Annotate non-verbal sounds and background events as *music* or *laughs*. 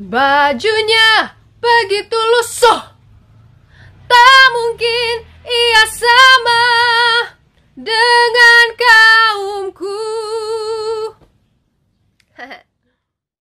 Bajunya begitu lusuh Tak mungkin ia sama Dengan kaumku *laughs*